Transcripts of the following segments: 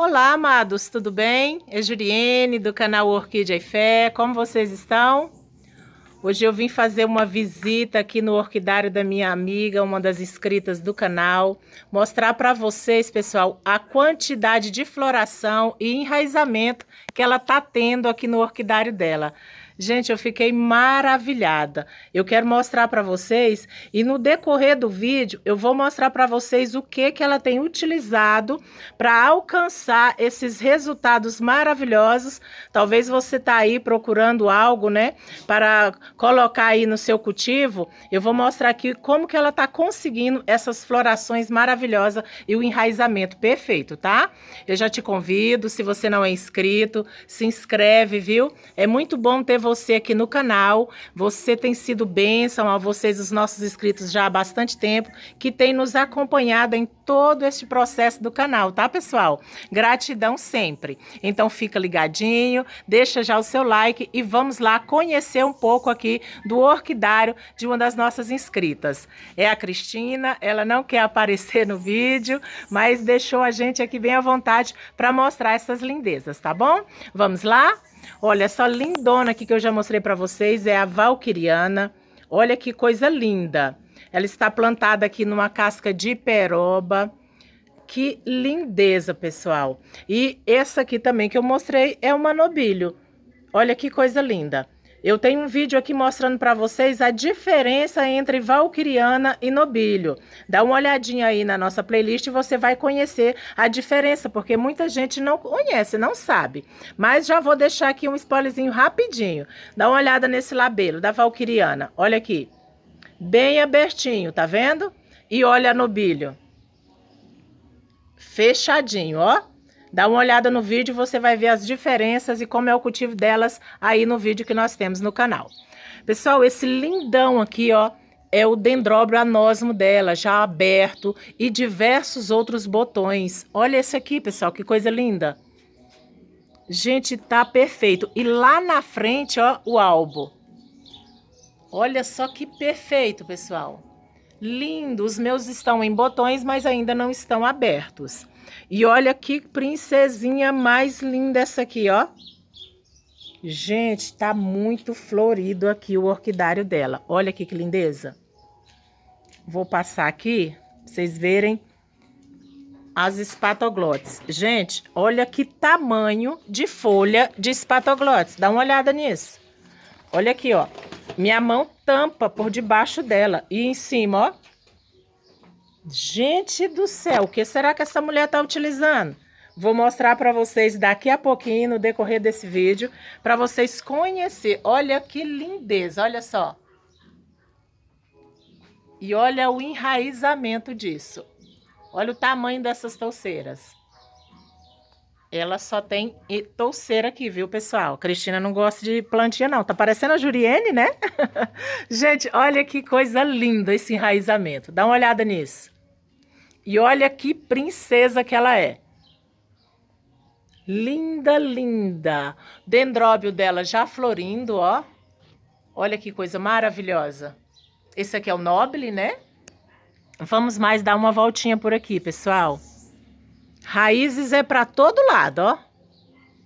Olá, amados, tudo bem? É Juriene, do canal Orquídea e Fé. Como vocês estão? Hoje eu vim fazer uma visita aqui no orquidário da minha amiga, uma das inscritas do canal, mostrar para vocês, pessoal, a quantidade de floração e enraizamento que ela tá tendo aqui no orquidário dela. Gente, eu fiquei maravilhada. Eu quero mostrar para vocês e no decorrer do vídeo eu vou mostrar para vocês o que que ela tem utilizado para alcançar esses resultados maravilhosos. Talvez você tá aí procurando algo, né, para colocar aí no seu cultivo. Eu vou mostrar aqui como que ela tá conseguindo essas florações maravilhosas e o enraizamento perfeito, tá? Eu já te convido, se você não é inscrito, se inscreve, viu? É muito bom ter você você aqui no canal. Você tem sido bênção a vocês, os nossos inscritos, já há bastante tempo, que tem nos acompanhado em todo este processo do canal, tá, pessoal? Gratidão sempre. Então, fica ligadinho, deixa já o seu like e vamos lá conhecer um pouco aqui do orquidário de uma das nossas inscritas. É a Cristina, ela não quer aparecer no vídeo, mas deixou a gente aqui bem à vontade para mostrar essas lindezas, tá bom? Vamos lá? Olha, essa lindona aqui que eu já mostrei para vocês é a valquiriana. Olha que coisa linda. Ela está plantada aqui numa casca de peroba. Que lindeza, pessoal. E essa aqui também que eu mostrei é uma nobilho. Olha que coisa linda. Eu tenho um vídeo aqui mostrando para vocês a diferença entre valquiriana e nobilho. Dá uma olhadinha aí na nossa playlist e você vai conhecer a diferença, porque muita gente não conhece, não sabe. Mas já vou deixar aqui um spoilerzinho rapidinho. Dá uma olhada nesse labelo da valquiriana. Olha aqui. Bem abertinho, tá vendo? E olha nobilho. Fechadinho, ó. Dá uma olhada no vídeo, você vai ver as diferenças e como é o cultivo delas aí no vídeo que nós temos no canal. Pessoal, esse lindão aqui, ó, é o dendróbio anosmo dela, já aberto, e diversos outros botões. Olha esse aqui, pessoal, que coisa linda. Gente, tá perfeito. E lá na frente, ó, o albo. Olha só que perfeito, pessoal. Lindo, os meus estão em botões, mas ainda não estão abertos. E olha que princesinha mais linda essa aqui, ó. Gente, tá muito florido aqui o orquidário dela. Olha aqui que lindeza. Vou passar aqui, pra vocês verem as espatoglotes. Gente, olha que tamanho de folha de espatoglotes. Dá uma olhada nisso. Olha aqui, ó. Minha mão tampa por debaixo dela. E em cima, ó, Gente do céu, o que será que essa mulher está utilizando? Vou mostrar para vocês daqui a pouquinho, no decorrer desse vídeo, para vocês conhecer. Olha que lindeza, olha só. E olha o enraizamento disso. Olha o tamanho dessas touceiras. Ela só tem touceira aqui, viu, pessoal? Cristina não gosta de plantinha, não. Tá parecendo a Juriene, né? Gente, olha que coisa linda esse enraizamento. Dá uma olhada nisso. E olha que princesa que ela é. Linda, linda. Dendróbio dela já florindo, ó. Olha que coisa maravilhosa. Esse aqui é o noble, né? Vamos mais dar uma voltinha por aqui, pessoal. Raízes é para todo lado, ó.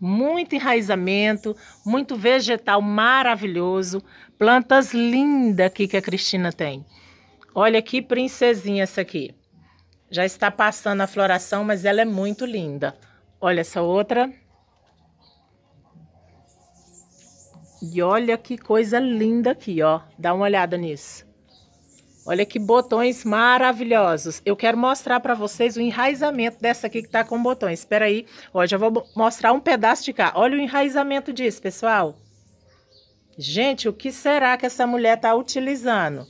Muito enraizamento, muito vegetal maravilhoso, plantas lindas aqui que a Cristina tem. Olha que princesinha essa aqui. Já está passando a floração, mas ela é muito linda. Olha essa outra. E olha que coisa linda aqui, ó. Dá uma olhada nisso. Olha que botões maravilhosos. Eu quero mostrar para vocês o enraizamento dessa aqui que tá com botões. Espera aí. Ó, já vou mostrar um pedaço de cá. Olha o enraizamento disso, pessoal. Gente, o que será que essa mulher tá utilizando?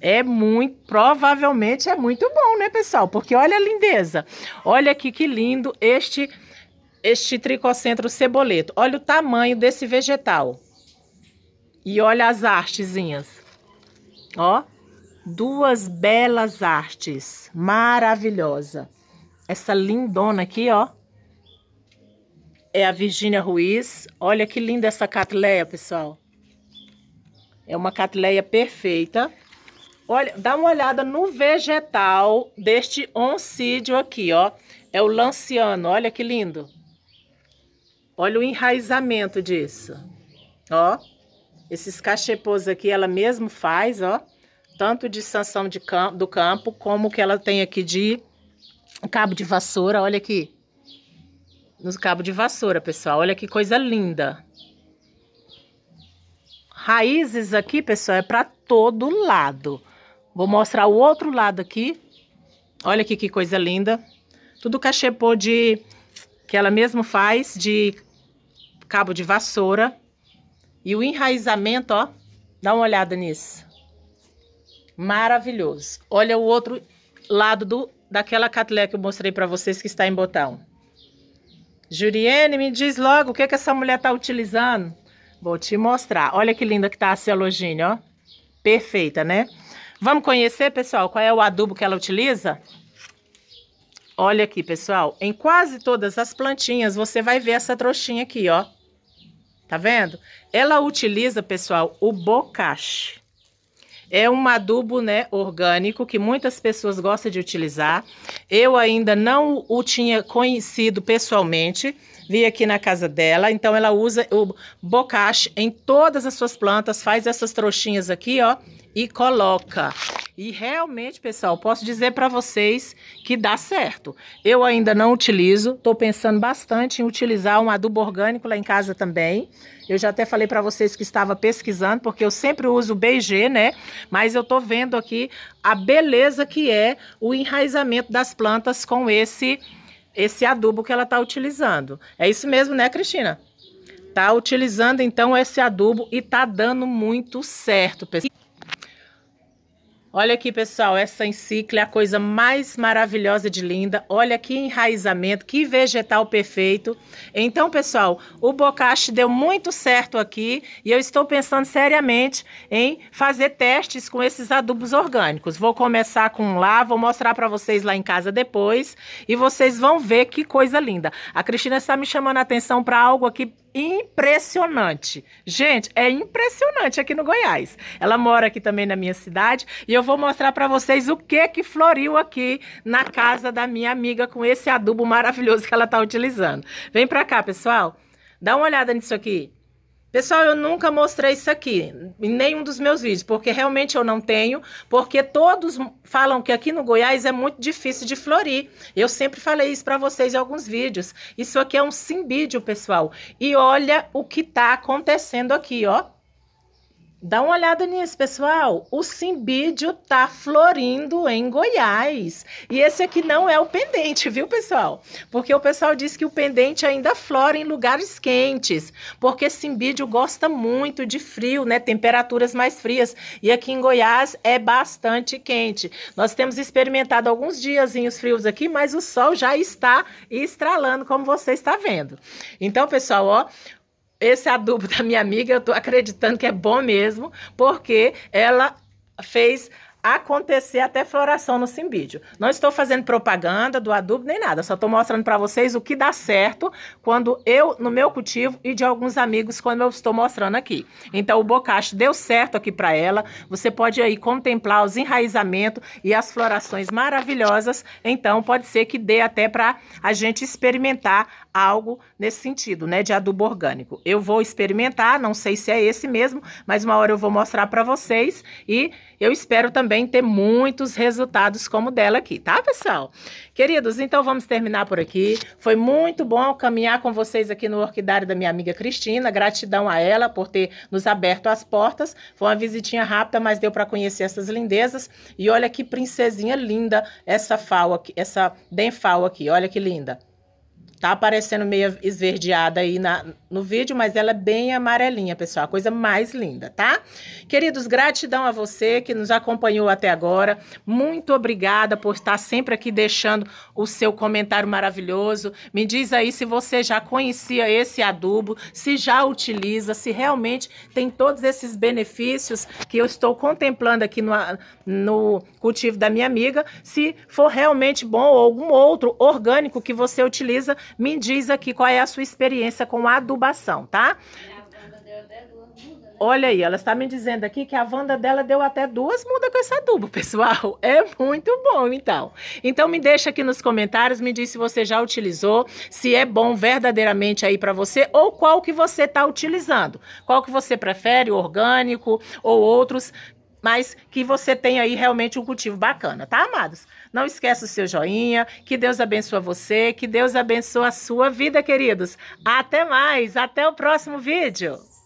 É muito, provavelmente é muito bom, né, pessoal? Porque olha a lindeza. Olha aqui que lindo este este tricocentro ceboleto. Olha o tamanho desse vegetal. E olha as artezinhas. Ó, duas belas artes. Maravilhosa. Essa lindona aqui, ó. É a Virgínia Ruiz. Olha que linda essa catleia, pessoal. É uma catleia perfeita. Olha, dá uma olhada no vegetal deste oncídio aqui, ó. É o lanciano, olha que lindo. Olha o enraizamento disso. Ó, esses cachepôs aqui ela mesmo faz, ó. Tanto de sanção de do campo, como que ela tem aqui de cabo de vassoura, olha aqui. nos cabo de vassoura, pessoal, olha que coisa linda. Raízes aqui, pessoal, é para todo lado. Vou mostrar o outro lado aqui. Olha aqui que coisa linda. Tudo cachepô de... Que ela mesma faz de cabo de vassoura. E o enraizamento, ó. Dá uma olhada nisso. Maravilhoso. Olha o outro lado do, daquela catlé que eu mostrei para vocês que está em botão. Juriene, me diz logo o que, que essa mulher tá utilizando. Vou te mostrar. Olha que linda que tá a celogine, ó. Perfeita, né? Vamos conhecer, pessoal, qual é o adubo que ela utiliza? Olha aqui, pessoal, em quase todas as plantinhas você vai ver essa trouxinha aqui, ó. Tá vendo? Ela utiliza, pessoal, o bocache. É um adubo, né, orgânico que muitas pessoas gostam de utilizar. Eu ainda não o tinha conhecido pessoalmente, vi aqui na casa dela. Então ela usa o bocache em todas as suas plantas, faz essas trouxinhas aqui, ó, e coloca. E realmente, pessoal, posso dizer para vocês que dá certo. Eu ainda não utilizo, estou pensando bastante em utilizar um adubo orgânico lá em casa também. Eu já até falei para vocês que estava pesquisando, porque eu sempre uso BG, né? Mas eu estou vendo aqui a beleza que é o enraizamento das plantas com esse esse adubo que ela está utilizando. É isso mesmo, né, Cristina? Tá utilizando então esse adubo e tá dando muito certo, pessoal. Olha aqui, pessoal, essa encicla é a coisa mais maravilhosa de linda. Olha que enraizamento, que vegetal perfeito. Então, pessoal, o bocache deu muito certo aqui e eu estou pensando seriamente em fazer testes com esses adubos orgânicos. Vou começar com um lá, vou mostrar para vocês lá em casa depois e vocês vão ver que coisa linda. A Cristina está me chamando a atenção para algo aqui impressionante. Gente, é impressionante aqui no Goiás. Ela mora aqui também na minha cidade e eu vou mostrar para vocês o que que floriu aqui na casa da minha amiga com esse adubo maravilhoso que ela tá utilizando. Vem para cá, pessoal. Dá uma olhada nisso aqui. Pessoal, eu nunca mostrei isso aqui em nenhum dos meus vídeos, porque realmente eu não tenho, porque todos falam que aqui no Goiás é muito difícil de florir. Eu sempre falei isso para vocês em alguns vídeos. Isso aqui é um simbídio, pessoal. E olha o que está acontecendo aqui, ó. Dá uma olhada nisso, pessoal. O simbídio tá florindo em Goiás. E esse aqui não é o pendente, viu, pessoal? Porque o pessoal diz que o pendente ainda flora em lugares quentes, porque simbídio gosta muito de frio, né? Temperaturas mais frias. E aqui em Goiás é bastante quente. Nós temos experimentado alguns diazinhos frios aqui, mas o sol já está estralando, como você está vendo. Então, pessoal, ó, esse adubo da minha amiga, eu estou acreditando que é bom mesmo, porque ela fez acontecer até floração no simbídio. Não estou fazendo propaganda do adubo nem nada, só estou mostrando para vocês o que dá certo quando eu, no meu cultivo e de alguns amigos, quando eu estou mostrando aqui. Então, o bocacho deu certo aqui para ela, você pode aí contemplar os enraizamentos e as florações maravilhosas, então pode ser que dê até para a gente experimentar algo nesse sentido, né, de adubo orgânico. Eu vou experimentar, não sei se é esse mesmo, mas uma hora eu vou mostrar para vocês e eu espero também também ter muitos resultados como o dela aqui, tá, pessoal? Queridos, então vamos terminar por aqui. Foi muito bom caminhar com vocês aqui no Orquidário da minha amiga Cristina. Gratidão a ela por ter nos aberto as portas. Foi uma visitinha rápida, mas deu para conhecer essas lindezas. E olha que princesinha linda essa fal aqui, essa denfal aqui. Olha que linda. Tá aparecendo meio esverdeada aí na, no vídeo, mas ela é bem amarelinha, pessoal. A coisa mais linda, tá? Queridos, gratidão a você que nos acompanhou até agora. Muito obrigada por estar sempre aqui deixando o seu comentário maravilhoso. Me diz aí se você já conhecia esse adubo, se já utiliza, se realmente tem todos esses benefícios que eu estou contemplando aqui no, no cultivo da minha amiga, se for realmente bom ou algum outro orgânico que você utiliza me diz aqui qual é a sua experiência com a adubação, tá? Olha aí, ela está me dizendo aqui que a Wanda dela deu até duas mudas com esse adubo, pessoal. É muito bom, então. Então me deixa aqui nos comentários, me diz se você já utilizou, se é bom verdadeiramente aí para você ou qual que você está utilizando. Qual que você prefere, orgânico ou outros, mas que você tenha aí realmente um cultivo bacana, tá, amados? Não esqueça o seu joinha. Que Deus abençoe você. Que Deus abençoe a sua vida, queridos. Até mais. Até o próximo vídeo.